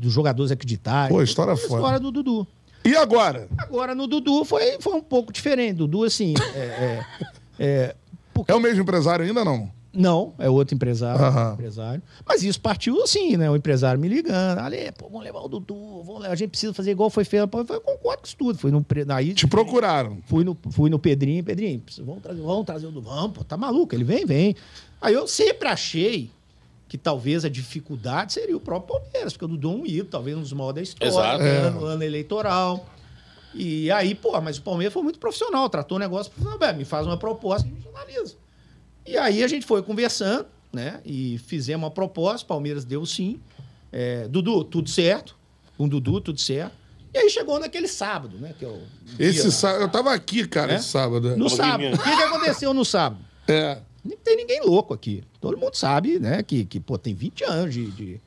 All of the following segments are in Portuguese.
dos jogadores acreditarem. Pô, história foi. História do Dudu. E agora? Agora no Dudu foi, foi um pouco diferente. Dudu, assim. É, é, é, porque... é o mesmo empresário ainda não? Não, é outro empresário, uhum. empresário. Mas isso partiu assim, né? O empresário me ligando. ali pô, vamos levar o Dudu, vamos levar. a gente precisa fazer igual foi feito. Eu falei, concordo com isso tudo. Fui no, aí, Te procuraram. Fui no, fui no Pedrinho, Pedrinho, vamos trazer, vamos trazer o Dudu. Vamos, pô, tá maluco, ele vem, vem. Aí eu sempre achei que talvez a dificuldade seria o próprio Palmeiras, porque o Dudu é um ídolo, talvez um dos maiores da história, Exato. Né? É. No ano eleitoral. E aí, pô, mas o Palmeiras foi muito profissional, tratou o negócio, me faz uma proposta e a gente analisa. E aí a gente foi conversando, né? E fizemos uma proposta, Palmeiras deu sim. É, Dudu, tudo certo. Com um Dudu, tudo certo. E aí chegou naquele sábado, né? Que eu, é esse sábado, eu tava aqui, cara, é? esse sábado. É. No sábado. O que, que aconteceu no sábado? É. Não tem ninguém louco aqui. Todo mundo sabe, né, que, que pô, tem 20 anos de, de,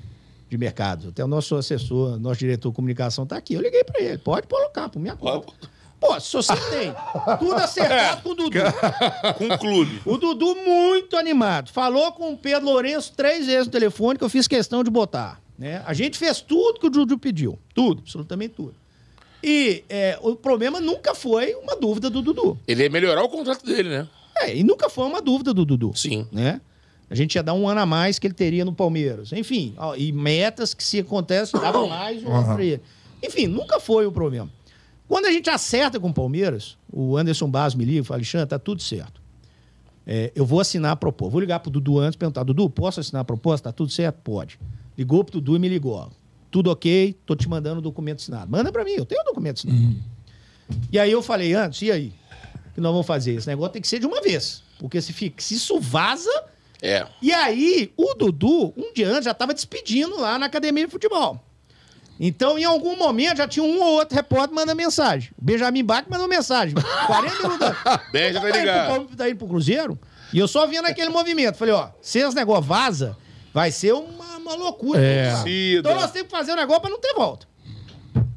de mercado. Até o nosso assessor, nosso diretor de comunicação tá aqui. Eu liguei para ele, pode colocar por minha conta. Pô, se você tem tudo acertado com o Dudu. Com o clube. O Dudu muito animado. Falou com o Pedro Lourenço três vezes no telefone que eu fiz questão de botar. Né? A gente fez tudo que o Dudu pediu. Tudo, absolutamente tudo. E é, o problema nunca foi uma dúvida do Dudu. Ele ia melhorar o contrato dele, né? É, e nunca foi uma dúvida do Dudu. Sim. Né? A gente ia dar um ano a mais que ele teria no Palmeiras. Enfim, ó, e metas que se acontece, dava mais um uhum. ele. Enfim, nunca foi o problema. Quando a gente acerta com o Palmeiras, o Anderson Bas me liga e fala, Alexandre, tá tudo certo. É, eu vou assinar a proposta. Vou ligar pro Dudu antes, perguntar, Dudu, posso assinar a proposta? Tá tudo certo? Pode. Ligou pro Dudu e me ligou. Tudo ok, tô te mandando o documento assinado. Manda para mim, eu tenho o documento assinado. Uhum. E aí eu falei antes, e aí? que nós vamos fazer. Esse negócio tem que ser de uma vez. Porque se, fica, se isso vaza. É. E aí, o Dudu, um dia antes, já estava despedindo lá na academia de futebol. Então, em algum momento, já tinha um ou outro repórter mandando mensagem. O Benjamin Bach mandou mensagem. 40 minutos. Benjamin vai ligar. Tá indo, pro, tá indo pro Cruzeiro? E eu só vendo aquele movimento. Falei, ó, se esse negócio vaza, vai ser uma, uma loucura. É. Então nós temos que fazer o um negócio para não ter volta.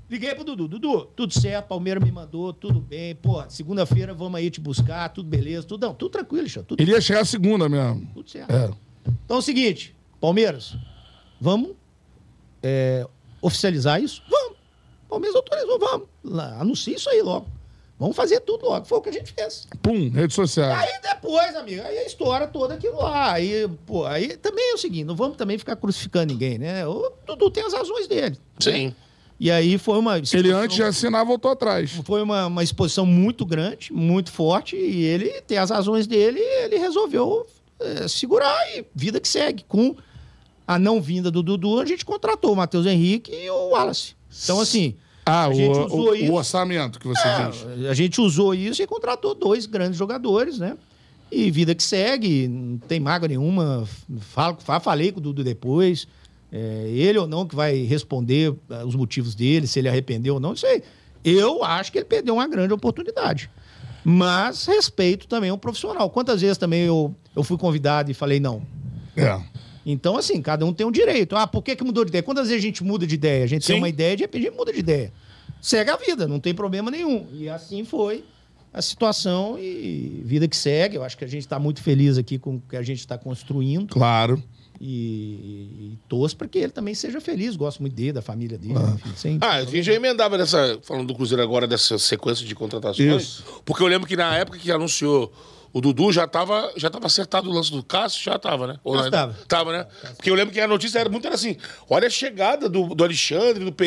Liguei pro Dudu. Dudu, tudo certo, Palmeiras me mandou, tudo bem. Pô, segunda-feira vamos aí te buscar, tudo beleza. Tudo, não, tudo tranquilo, Xan. Ele ia chegar segunda mesmo. Tudo certo. É. Então é o seguinte, Palmeiras, vamos é, oficializar isso? Vamos. Palmeiras autorizou, vamos. Anuncie isso aí logo. Vamos fazer tudo logo. Foi o que a gente fez. Pum, rede social. Aí depois, amigo, aí a história toda aquilo lá. Aí, pô, aí também é o seguinte, não vamos também ficar crucificando ninguém, né? O Dudu tem as razões dele. Né? Sim. Né? E aí foi uma. Ele antes de assinar, voltou atrás. Foi uma, uma exposição muito grande, muito forte, e ele tem as razões dele, ele resolveu é, segurar e vida que segue. Com a não vinda do Dudu, a gente contratou o Matheus Henrique e o Wallace. Então, assim. Ah, o, o, isso, o, orçamento que você é, diz. A gente usou isso e contratou dois grandes jogadores, né? E vida que segue, não tem mágoa nenhuma. Falo, falei com o Dudu depois. É, ele ou não que vai responder ah, os motivos dele, se ele arrependeu ou não, não sei. Eu acho que ele perdeu uma grande oportunidade. Mas respeito também o profissional. Quantas vezes também eu, eu fui convidado e falei não? É. Então, assim, cada um tem um direito. Ah, por que, que mudou de ideia? Quantas vezes a gente muda de ideia? A gente Sim. tem uma ideia e de repente muda de ideia. Segue a vida, não tem problema nenhum. E assim foi a situação e vida que segue. Eu acho que a gente está muito feliz aqui com o que a gente está construindo. Claro. E, e torço para que ele também seja feliz. Gosto muito dele, da família dele. Ah, enfim, sem... ah eu já emendava nessa, falando do Cruzeiro agora, dessa sequência de contratações. Isso. Porque eu lembro que na época que anunciou o Dudu já estava já tava acertado o lance do Cássio, já estava, né? Ou já estava. estava né? Porque eu lembro que a notícia era muito era assim: olha a chegada do, do Alexandre, do Pedro.